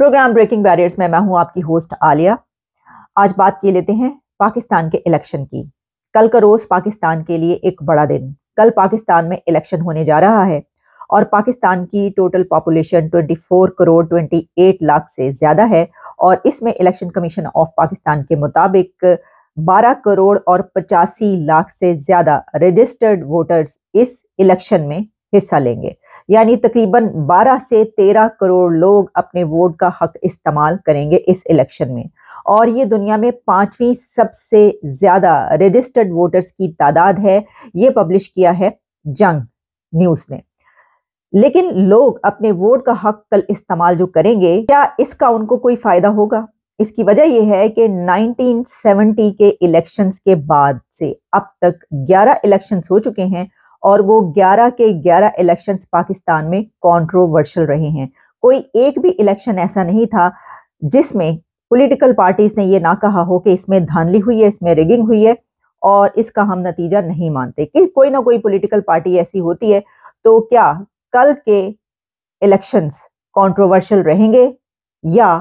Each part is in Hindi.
प्रोग्राम ब्रेकिंग बैरियर्स में मैं हूं आपकी होस्ट आलिया आज बात किए लेते हैं पाकिस्तान के इलेक्शन की कल का रोज पाकिस्तान के लिए एक बड़ा दिन कल पाकिस्तान में इलेक्शन होने जा रहा है और पाकिस्तान की टोटल पॉपुलेशन 24 करोड़ 28 लाख से ज़्यादा है और इसमें इलेक्शन कमीशन ऑफ पाकिस्तान के मुताबिक 12 करोड़ और पचासी लाख से ज़्यादा रजिस्टर्ड वोटर्स इस इलेक्शन में हिस्सा लेंगे यानी तकरीबन 12 से 13 करोड़ लोग अपने वोट का हक इस्तेमाल करेंगे इस इलेक्शन में और ये दुनिया में पांचवी सबसे ज़्यादा रजिस्टर्ड वोटर्स की तादाद है ये पब्लिश किया है जंग न्यूज़ ने लेकिन लोग अपने वोट का हक कल इस्तेमाल जो करेंगे क्या इसका उनको कोई फ़ायदा होगा इसकी वजह यह है कि 1970 के इलेक्शंस के बाद से अब तक 11 इलेक्शंस हो चुके हैं और वो 11 के 11 इलेक्शंस पाकिस्तान में कॉन्ट्रोवर्शल रहे हैं कोई एक भी इलेक्शन ऐसा नहीं था जिसमें पॉलिटिकल पार्टीज ने ये ना कहा हो कि इसमें धांधली हुई है इसमें रिगिंग हुई है और इसका हम नतीजा नहीं मानते कि कोई ना कोई पॉलिटिकल पार्टी ऐसी होती है तो क्या कल के इलेक्शंस कंट्रोवर्शियल रहेंगे या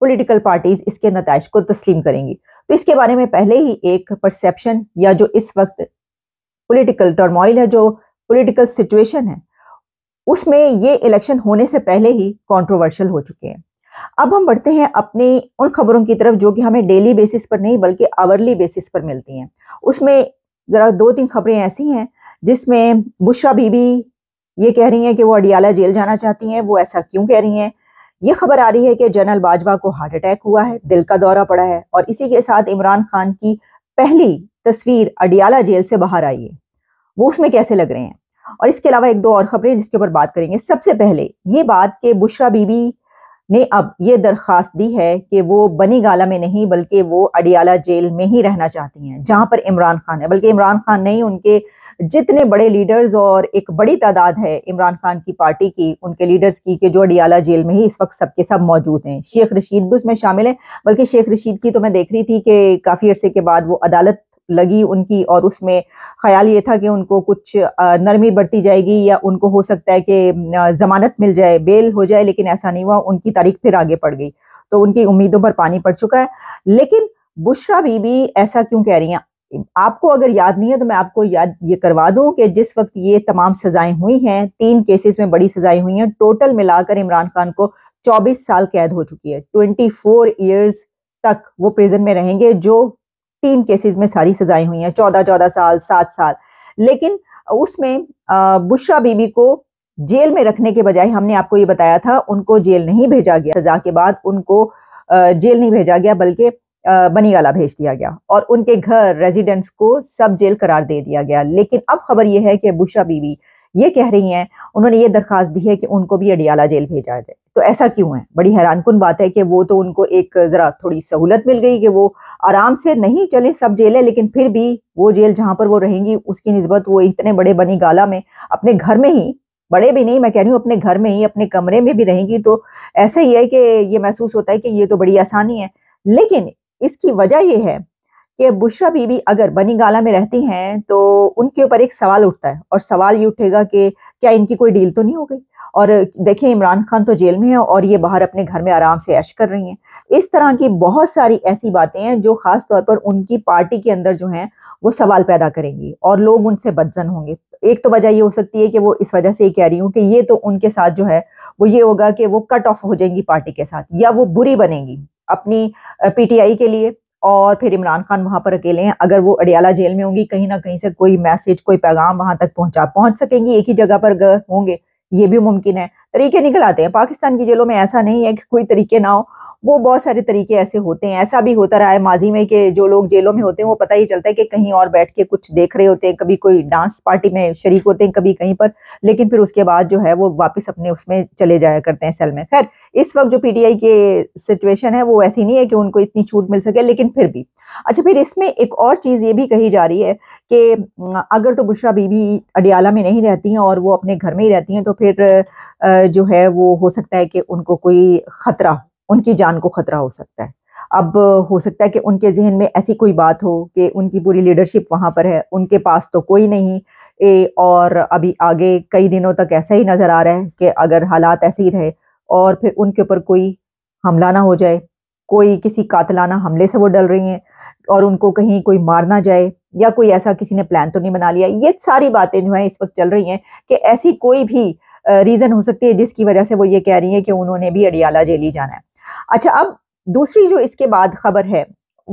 पॉलिटिकल पार्टीज इसके नतज को तस्लीम करेंगी तो इसके बारे में पहले ही एक परसेप्शन या जो इस वक्त पॉलिटिकल टर्मोइल है जो पॉलिटिकल सिचुएशन है उसमें ये इलेक्शन होने से पहले ही कंट्रोवर्शियल हो चुके हैं अब हम बढ़ते हैं अपनी उन खबरों की तरफ जो कि हमें डेली बेसिस पर नहीं बल्कि आवरली बेसिस पर मिलती हैं उसमें ज़रा दो तीन खबरें ऐसी हैं जिसमें बुशरा बीबी ये कह रही हैं कि वो अडियाला जेल जाना चाहती हैं वो ऐसा क्यों कह रही हैं ये खबर आ रही है कि जनरल बाजवा को हार्ट अटैक हुआ है दिल का दौरा पड़ा है और इसी के साथ इमरान खान की पहली तस्वीर अडियाला जेल से बाहर आई है वो उसमें कैसे लग रहे हैं और इसके अलावा एक दो और खबरें जिसके ऊपर बात करेंगे सबसे पहले ये बात कि बुशरा बीबी ने अब ये दरख्वास्त दी है कि वो बनी गाला में नहीं बल्कि वो अडियाला जेल में ही रहना चाहती हैं जहां पर इमरान खान है बल्कि इमरान खान नहीं उनके जितने बड़े लीडर्स और एक बड़ी तादाद है इमरान खान की पार्टी की उनके लीडर्स की कि जो अडियाला जेल में ही इस वक्त सबके सब मौजूद हैं शेख रशीद भी उसमें शामिल है बल्कि शेख रशीद की तो मैं देख रही थी कि काफ़ी अरसे के बाद वो अदालत लगी उनकी और उसमें ख्याल ये था कि उनको कुछ नरमी बढ़ती जाएगी या उनको हो सकता है कि ज़मानत मिल जाए बेल हो जाए लेकिन ऐसा नहीं हुआ उनकी तारीख फिर आगे पड़ गई तो उनकी उम्मीदों पर पानी पड़ चुका है लेकिन बुशरा बीबी ऐसा क्यों कह रही हैं आपको अगर याद नहीं है तो मैं आपको याद ये करवा दूं कि जिस वक्त ये तमाम सजाएं हुई हैं तीन केसेस में बड़ी सजाएं हुई हैं टोटल मिलाकर इमरान खान को 24 साल कैद हो चुकी है 24 फोर ईयर्स तक वो प्रिजन में रहेंगे जो तीन केसेस में सारी सजाएं हुई हैं चौदह चौदह साल सात साल लेकिन उसमें बुशरा बीबी को जेल में रखने के बजाय हमने आपको ये बताया था उनको जेल नहीं भेजा गया सजा के बाद उनको जेल नहीं भेजा गया बल्कि बनीगाला भेज दिया गया और उनके घर रेजिडेंट्स को सब जेल करार दे दिया गया लेकिन अब खबर यह है कि बुशरा बीबी ये कह रही हैं उन्होंने ये दरख्वास्त दी है कि उनको भी अडियाला जेल भेजा जाए तो ऐसा क्यों है बड़ी हैरानकुन बात है कि वो तो उनको एक ज़रा थोड़ी सहूलत मिल गई कि वो आराम से नहीं चले सब जेल है लेकिन फिर भी वो जेल जहाँ पर वो रहेंगी उसकी नस्बत वो इतने बड़े बनी गाला में अपने घर में ही बड़े भी नहीं मैं कह रही हूँ अपने घर में ही अपने कमरे में भी रहेंगी तो ऐसा ही है कि ये महसूस होता है कि ये तो बड़ी आसानी है लेकिन इसकी वजह यह है कि बुशरा बीबी अगर बनी गाला में रहती हैं तो उनके ऊपर एक सवाल उठता है और सवाल ये उठेगा कि क्या इनकी कोई डील तो नहीं हो गई और देखिए इमरान खान तो जेल में है और ये बाहर अपने घर में आराम से ऐश कर रही हैं इस तरह की बहुत सारी ऐसी बातें हैं जो ख़ास तौर पर उनकी पार्टी के अंदर जो हैं वो सवाल पैदा करेंगी और लोग उनसे बदजन होंगे एक तो वजह ये हो सकती है कि वो इस वजह से ये कह रही हूँ कि ये तो उनके साथ जो है वो ये होगा कि वो कट ऑफ हो जाएंगी पार्टी के साथ या वो बुरी बनेंगी अपनी पीटीआई के लिए और फिर इमरान खान वहां पर अकेले हैं अगर वो अडियाला जेल में होंगी कहीं ना कहीं से कोई मैसेज कोई पैगाम वहां तक पहुंचा पहुंच सकेंगी एक ही जगह पर होंगे ये भी मुमकिन है तरीके निकल आते हैं पाकिस्तान की जेलों में ऐसा नहीं है कि कोई तरीके ना हो वो बहुत सारे तरीके ऐसे होते हैं ऐसा भी होता रहा है माजी में कि जो लोग जेलों में होते हैं वो पता ही चलता है कि कहीं और बैठ के कुछ देख रहे होते हैं कभी कोई डांस पार्टी में शरीक होते हैं कभी कहीं पर लेकिन फिर उसके बाद जो है वो वापस अपने उसमें चले जाया करते हैं सेल में खैर इस वक्त जो पीटीआई के सिचुएशन है वो ऐसी नहीं है कि उनको इतनी छूट मिल सके लेकिन फिर भी अच्छा फिर इसमें एक और चीज़ ये भी कही जा रही है कि अगर तो बुशरा बीबी अडियाला में नहीं रहती हैं और वो अपने घर में ही रहती हैं तो फिर जो है वो हो सकता है कि उनको कोई ख़तरा हो उनकी जान को खतरा हो सकता है अब हो सकता है कि उनके जहन में ऐसी कोई बात हो कि उनकी पूरी लीडरशिप वहाँ पर है उनके पास तो कोई नहीं ए, और अभी आगे कई दिनों तक ऐसा ही नज़र आ रहा है कि अगर हालात ऐसे ही रहे और फिर उनके ऊपर कोई हमला ना हो जाए कोई किसी कातलाना हमले से वो डल रही हैं और उनको कहीं कोई मार ना जाए या कोई ऐसा किसी ने प्लान तो नहीं बना लिया ये सारी बातें जो हैं इस वक्त चल रही हैं कि ऐसी कोई भी रीज़न हो सकती है जिसकी वजह से वो ये कह रही हैं कि उन्होंने भी अडियाला जेल ही जाना है अच्छा अब दूसरी जो इसके बाद खबर है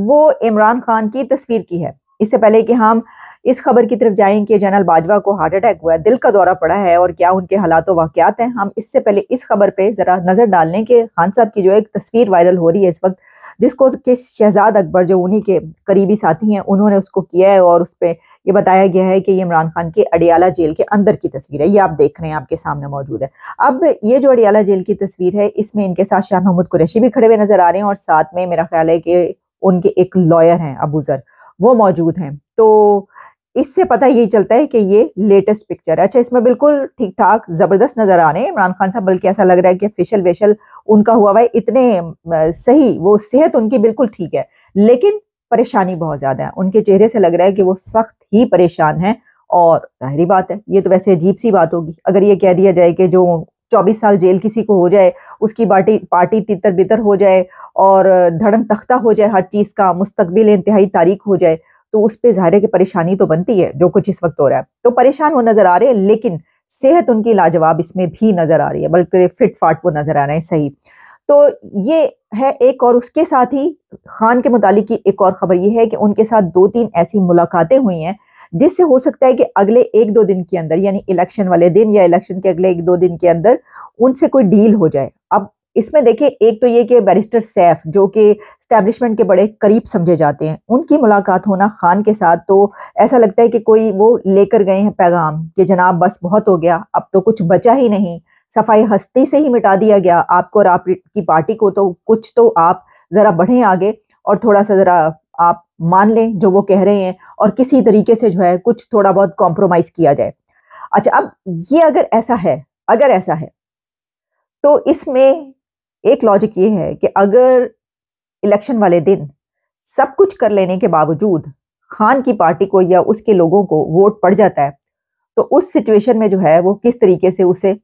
वो इमरान खान की तस्वीर की है इससे पहले कि हम इस खबर की तरफ जाएं कि जनरल बाजवा को हार्ट अटैक हुआ है दिल का दौरा पड़ा है और क्या उनके हालात वाक्यात हैं हम इससे पहले इस खबर पे ज़रा नज़र डाल लें कि खान साहब की जो एक तस्वीर वायरल हो रही है इस वक्त जिसको कि शहजाद अकबर जो उन्हीं के करीबी साथी हैं उन्होंने उसको किया है और उस पर ये बताया गया है कि ये इमरान खान की अडियाला जेल के अंदर की तस्वीर है ये आप देख रहे हैं आपके सामने मौजूद है अब ये जो अडियाला जेल की तस्वीर है इसमें इनके साथ शाह महमूद कुरैशी भी खड़े हुए नजर आ रहे हैं और साथ में मेरा ख्याल है कि उनके एक लॉयर हैं अबूजर वो मौजूद हैं तो इससे पता यही चलता है कि ये लेटेस्ट पिक्चर है अच्छा इसमें बिल्कुल ठीक ठाक ज़बरदस्त नज़र आ रहे हैं इमरान खान साहब बल्कि ऐसा लग रहा है कि फेशल वेशल उनका हुआ हुआ है इतने सही वो सेहत उनकी बिल्कुल ठीक है लेकिन परेशानी बहुत ज़्यादा है उनके चेहरे से लग रहा है कि वो सख्त ही परेशान है और जाहरी बात है ये तो वैसे अजीब सी बात होगी अगर ये कह दिया जाए कि जो चौबीस साल जेल किसी को हो जाए उसकी पार्टी पार्टी तितर बितर हो जाए और धड़न तख्ता हो जाए हर चीज़ का मुस्तबिल इंतहाई तारीख हो जाए तो उस पर ज़ाहिर की परेशानी तो बनती है जो कुछ इस वक्त हो रहा है तो परेशान वो नज़र आ रहे हैं लेकिन सेहत उनकी लाजवाब इसमें भी नज़र आ रही है बल्कि फिट फाट वो नज़र आ रहे हैं सही तो ये है एक और उसके साथ ही खान के मुतालिक की एक और खबर ये है कि उनके साथ दो तीन ऐसी मुलाकातें हुई हैं जिससे हो सकता है कि अगले एक दो दिन के अंदर यानी इलेक्शन वाले दिन या इलेक्शन के अगले एक दो दिन के अंदर उनसे कोई डील हो जाए अब इसमें देखें एक तो ये कि बैरिस्टर सैफ जो कि स्टैब्लिशमेंट के बड़े करीब समझे जाते हैं उनकी मुलाकात होना खान के साथ तो ऐसा लगता है कि कोई वो लेकर गए हैं पैगाम कि जनाब बस बहुत हो गया अब तो कुछ बचा ही नहीं सफाई हस्ती से ही मिटा दिया गया आपको और आपकी पार्टी को तो कुछ तो आप ज़रा बढ़ें आगे और थोड़ा सा ज़रा आप मान लें जो वो कह रहे हैं और किसी तरीके से जो है कुछ थोड़ा बहुत कॉम्प्रोमाइज किया जाए अच्छा अब ये अगर ऐसा है अगर ऐसा है तो इसमें एक लॉजिक ये है कि अगर इलेक्शन वाले दिन सब कुछ कर लेने के बावजूद खान की पार्टी को या उसके लोगों को वोट पड़ जाता है तो उस सिचुएशन में जो है वो किस तरीके से उसे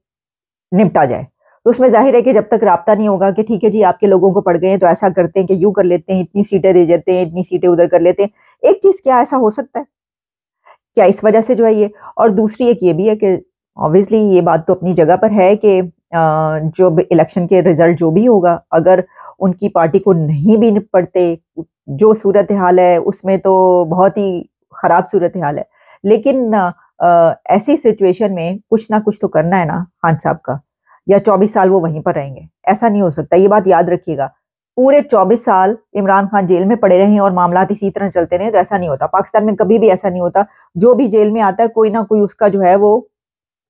निपटा जाए तो उसमें जाहिर है कि जब तक रबता नहीं होगा कि ठीक है जी आपके लोगों को पड़ गए हैं तो ऐसा करते हैं कि यूँ कर लेते हैं इतनी सीटें दे जाते हैं इतनी सीटें उधर कर लेते हैं एक चीज़ क्या ऐसा हो सकता है क्या इस वजह से जो है ये और दूसरी एक ये भी है कि ऑब्वियसली ये बात तो अपनी जगह पर है कि जो इलेक्शन के रिजल्ट जो भी होगा अगर उनकी पार्टी को नहीं भी पड़ते जो सूरत हाल है उसमें तो बहुत ही ख़राब सूरत हाल है लेकिन आ, ऐसी सिचुएशन में कुछ ना कुछ तो करना है ना खान साहब का या चौबीस साल वो वहीं पर रहेंगे ऐसा नहीं हो सकता ये बात याद रखिएगा पूरे चौबीस साल इमरान खान जेल में पड़े रहे और मामला इसी तरह चलते रहे तो ऐसा नहीं होता पाकिस्तान में कभी भी ऐसा नहीं होता जो भी जेल में आता है कोई ना कोई उसका जो है वो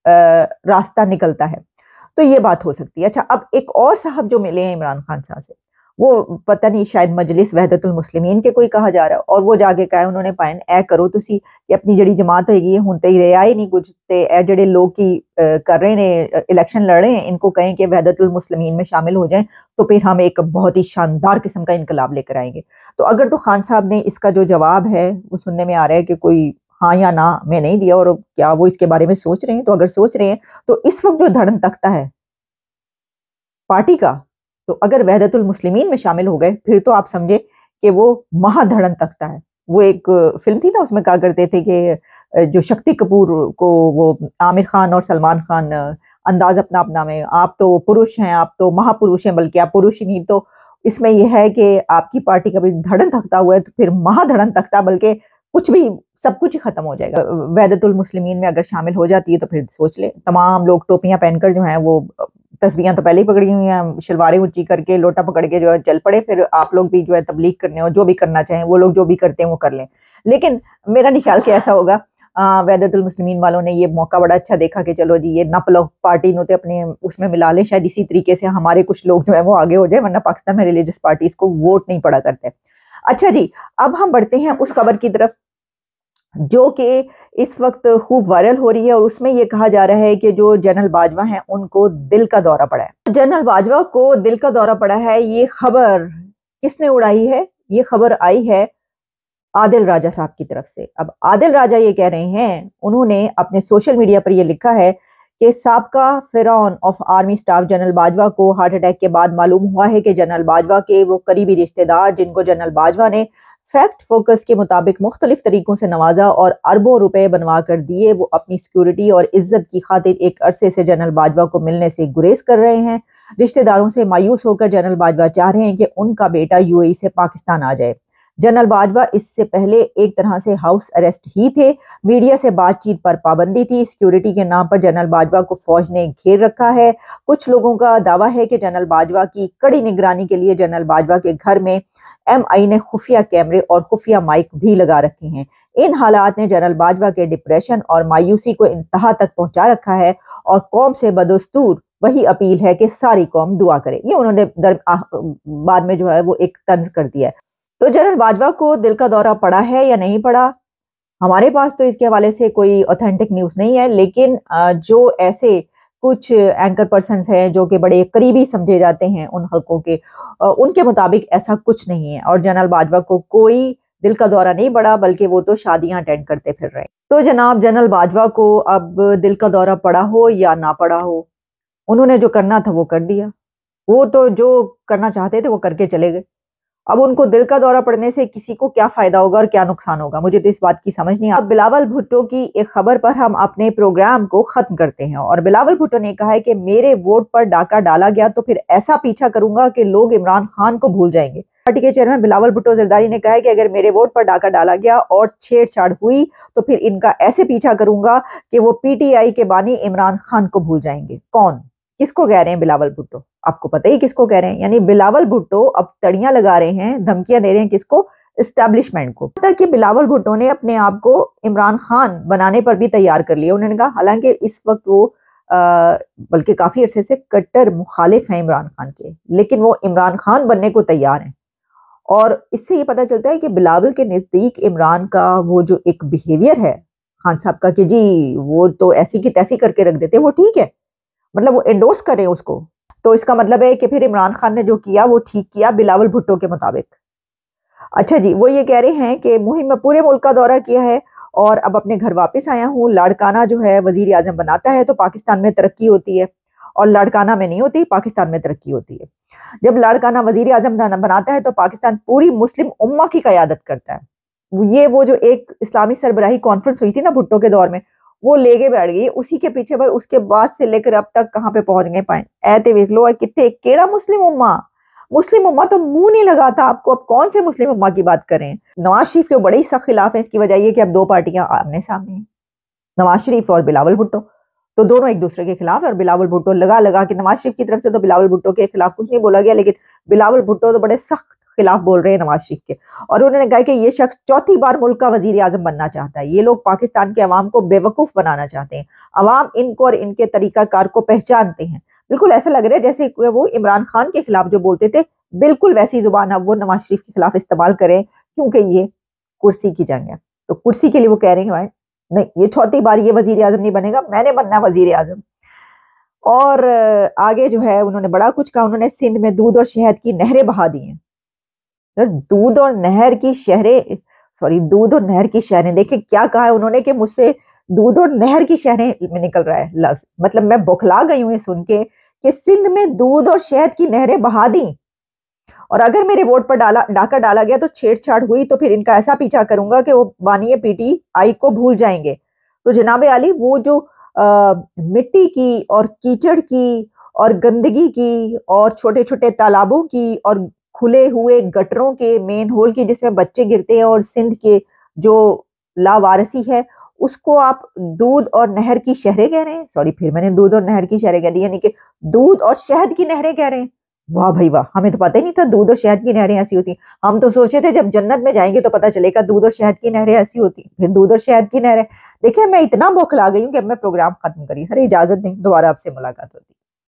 रास्ता निकलता है तो ये बात हो सकती है अच्छा अब एक और साहब जो मिले हैं इमरान खान साहब से वो पता नहीं शायद मजलिस वहदतुल मुस्लिमीन के कोई कहा जा रहा है और वो जाके कहा उन्होंने पाइन ए करो तुम कि अपनी जड़ी जमात है ये हूं तो ही रहा ही नहीं कुछ ਤੇ ਇਹ जड़े लोग की कर रहे ਨੇ इलेक्शन लड़ रहे हैं इनको कहें कि वहदतुल मुस्लिमीन में शामिल हो जाए तो फिर हम एक बहुत ही शानदार किस्म का इनकलाब लेकर आएंगे तो अगर तो खान साहब ने इसका जो जवाब है वो सुनने में आ रहा है कि कोई हाँ या ना मैं नहीं दिया और क्या वो इसके बारे में सोच रहे हैं तो अगर सोच रहे हैं तो इस वक्त जो धड़न तकता है पार्टी का तो अगर वहदतुल मुस्लिमीन में शामिल हो गए फिर तो आप समझे कि वो महाधड़न तख्ता है वो एक फिल्म थी ना उसमें कहा करते थे कि जो शक्ति कपूर को वो आमिर खान और सलमान खान अंदाज अपना अपना में आप तो पुरुष हैं आप तो महापुरुष हैं बल्कि आप पुरुष ही नहीं तो इसमें यह है कि आपकी पार्टी कभी धड़न थकता हुआ है तो फिर महाधड़न थकता बल्कि कुछ भी सब कुछ ही खत्म हो जाएगा वैदतुल मुस्लिमीन में अगर शामिल हो जाती है तो फिर सोच ले तमाम लोग टोपियां पहनकर जो है वो तस्वीर तो पहले ही पकड़ी हुई हैं शलवारें ऊंची करके लोटा पकड़ के जो है चल पड़े फिर आप लोग भी जो है तबलीग करने हो जो भी करना चाहें वो लोग जो भी करते हैं वो कर लें लेकिन मेरा नहीं ख्याल कि ऐसा होगा वैदतुल वालों ने ये मौका बड़ा अच्छा देखा कि चलो जी ये नप पलो पार्टी नोते अपने उसमें मिला लें शायद इसी तरीके से हमारे कुछ लोग जो है वो आगे हो जाए वरना पाकिस्तान में रिलीजियस पार्टीज को वोट नहीं पड़ा करते अच्छा जी अब हम बढ़ते हैं उस खबर की तरफ जो कि इस वक्त खूब वायरल हो रही है और उसमें ये कहा जा रहा है कि जो जनरल बाजवा हैं उनको दिल का दौरा पड़ा है जनरल बाजवा को दिल का दौरा पड़ा है ये खबर किसने उड़ाई है ये खबर आई है आदिल राजा साहब की तरफ से अब आदिल राजा ये कह रहे हैं उन्होंने अपने सोशल मीडिया पर यह लिखा है कि सबका फिर of army staff general Bajwa को हार्ट अटैक के बाद मालूम हुआ है कि जनरल बाजवा के वो करीबी रिश्तेदार जिनको जनरल बाजवा ने फैक्ट फोकस के मुताबिक मुख्तलिफ तरीकों से नवाजा और अरबों रुपए बनवा कर दिए वो अपनी सिक्योरिटी और इज्जत की खातिर एक अरसे से जनरल बाजवा को मिलने से गुरेज कर रहे हैं रिश्तेदारों से मायूस होकर जनरल बाजवा चाह रहे हैं कि उनका बेटा यूएई से पाकिस्तान आ जाए जनरल बाजवा इससे पहले एक तरह से हाउस अरेस्ट ही थे मीडिया से बातचीत पर पाबंदी थी सिक्योरिटी के नाम पर जनरल बाजवा को फौज ने घेर रखा है कुछ लोगों का दावा है कि जनरल बाजवा की कड़ी निगरानी के लिए जनरल बाजवा के घर में एमआई ने खुफिया कैमरे और खुफिया माइक भी लगा रखे हैं इन हालात ने जनरल बाजवा के डिप्रेशन और मायूसी को इंतहा तक पहुंचा रखा है और कौम से बदस्तूर वही अपील है कि सारी कौम दुआ करे ये उन्होंने बाद में जो है वो एक तंज कर दिया है तो जनरल बाजवा को दिल का दौरा पड़ा है या नहीं पड़ा हमारे पास तो इसके हवाले से कोई ऑथेंटिक न्यूज़ नहीं है लेकिन जो ऐसे कुछ एंकर पर्सन हैं जो कि बड़े करीबी समझे जाते हैं उन हलकों के उनके मुताबिक ऐसा कुछ नहीं है और जनरल बाजवा को कोई दिल का दौरा नहीं पड़ा बल्कि वो तो शादियां अटेंड करते फिर रहे तो जनाब जनरल बाजवा को अब दिल का दौरा पड़ा हो या ना पड़ा हो उन्होंने जो करना था वो कर दिया वो तो जो करना चाहते थे वो करके चले गए अब उनको दिल का दौरा पड़ने से किसी को क्या फायदा होगा और क्या नुकसान होगा मुझे तो इस बात की समझ नहीं अब बिलावल भुट्टो की एक खबर पर हम अपने प्रोग्राम को खत्म करते हैं और बिलावल भुट्टो ने कहा है कि मेरे वोट पर डाका डाला गया तो फिर ऐसा पीछा करूंगा कि लोग इमरान खान को भूल जाएंगे पार्टी के चेयरमैन बिलावल भुट्टो जरदारी ने कहा है कि अगर मेरे वोट पर डाका डाला गया और छेड़छाड़ हुई तो फिर इनका ऐसे पीछा करूंगा कि वो पीटीआई के बानी इमरान खान को भूल जाएंगे कौन किसको कह रहे हैं बिलावल भुट्टो आपको पता ही किसको कह रहे हैं यानी बिलावल भुट्टो अब तड़ियां लगा रहे हैं धमकियां दे रहे हैं किसको इस्टेब्लिशमेंट को तक कि बिलावल भुट्टो ने अपने आप को इमरान खान बनाने पर भी तैयार कर लिया उन्होंने कहा हालांकि इस वक्त वो बल्कि काफ़ी अरसे से कट्टर मुखालिफ हैं इमरान खान के लेकिन वो इमरान खान बनने को तैयार हैं और इससे ये पता चलता है कि बिलावल के नज़दीक इमरान का वो जो एक बिहेवियर है खान साहब का कि जी वो तो ऐसी की तैसी करके रख देते वो ठीक है मतलब वो एंडोर्स करें उसको तो इसका मतलब है कि फिर इमरान खान ने जो किया वो ठीक किया बिलावल भुट्टो के मुताबिक अच्छा जी वो ये कह रहे हैं कि मुहिम में पूरे मुल्क का दौरा किया है और अब अपने घर वापस आया हूँ लाड़काना जो है वजीर आजम बनाता है तो पाकिस्तान में तरक्की होती है और लाड़काना में नहीं होती पाकिस्तान में तरक्की होती है जब लाड़काना वजीर आजम बनाता है तो पाकिस्तान पूरी मुस्लिम उम्मा की क्यादत करता है ये वो जो एक इस्लामी सरबराही कॉन्फ्रेंस हुई थी ना भुट्टो के दौर में वो लेके बैठ गई उसी के पीछे भाई उसके बाद से लेकर अब तक कहाँ पे पहुंच गए पाए ऐते देख लो कितने केड़ा मुस्लिम उम्मा मुस्लिम उम्मा तो मुंह नहीं लगाता आपको अब कौन से मुस्लिम उम्मा की बात करें नवाज शरीफ के बड़े ही सख्त खिलाफ है इसकी वजह यह कि अब दो पार्टियां आमने सामने हैं नवाज शरीफ और बिलावल भुट्टो तो दोनों एक दूसरे के खिलाफ है और बिलावल भुट्टो लगा लगा कि नवाज शरीफ की तरफ से तो बिलावल भुट्टो के खिलाफ कुछ नहीं बोला गया लेकिन बिलावल भुट्टो तो बड़े सख्त खिलाफ बोल रहे हैं नवाज शरीफ के और उन्होंने कहा कि ये शख्स चौथी बार मुल्क का वजीर आजम बनना चाहता है ये लोग पाकिस्तान के अवाम को बेवकूफ़ बनाना चाहते हैं अवाम इनको और इनके तरीकाकार को पहचानते हैं बिल्कुल ऐसा लग रहा है जैसे वो इमरान खान के खिलाफ जो बोलते थे बिल्कुल वैसी जुबान अब वो नवाज शरीफ के खिलाफ इस्तेमाल करें क्योंकि ये कुर्सी की जंग है तो कुर्सी के लिए वो कह रहे हैं नहीं ये चौथी बार ये वजीर आजम नहीं बनेगा मैंने बनना वजीर आजम और आगे जो है उन्होंने बड़ा कुछ कहा उन्होंने सिंध में दूध और शहद की नहरें बहा दी हैं तो दूध और नहर की शहरें सॉरी दूध और नहर की शहरें देखिए क्या कहा है उन्होंने कि मुझसे दूध और नहर की शहरें में निकल रहा है लफ्ज मतलब मैं बौखला गई हूँ ये सुन के कि सिंध में दूध और शहद की नहरें बहा दी और अगर मेरे वोट पर डाला डाका डाला गया तो छेड़छाड़ हुई तो फिर इनका ऐसा पीछा करूंगा कि वो बानिय पीटी आई को भूल जाएंगे तो जनाब आली वो जो आ, मिट्टी की और कीचड़ की और गंदगी की और छोटे छोटे तालाबों की और खुले हुए गटरों के मेन होल की जिसमें बच्चे गिरते हैं और सिंध के जो लावारसी है उसको आप दूध और नहर की शहरें कह रहे हैं सॉरी फिर मैंने दूध और नहर की शहरें कह दी यानी कि दूध और शहद की नहरें कह रहे हैं वाह भाई वाह हमें तो पता ही नहीं था दूध और शहद की नहरें ऐसी होती हम तो सोचे थे जब जन्नत में जाएंगे तो पता चलेगा दूध और शहद की नहरें ऐसी होती फिर दूध और शहद की नहरें देखिये मैं इतना बौखला गई हूँ कि अब मैं प्रोग्राम खत्म करी सर इजाजत नहीं दोबारा आपसे मुलाकात होती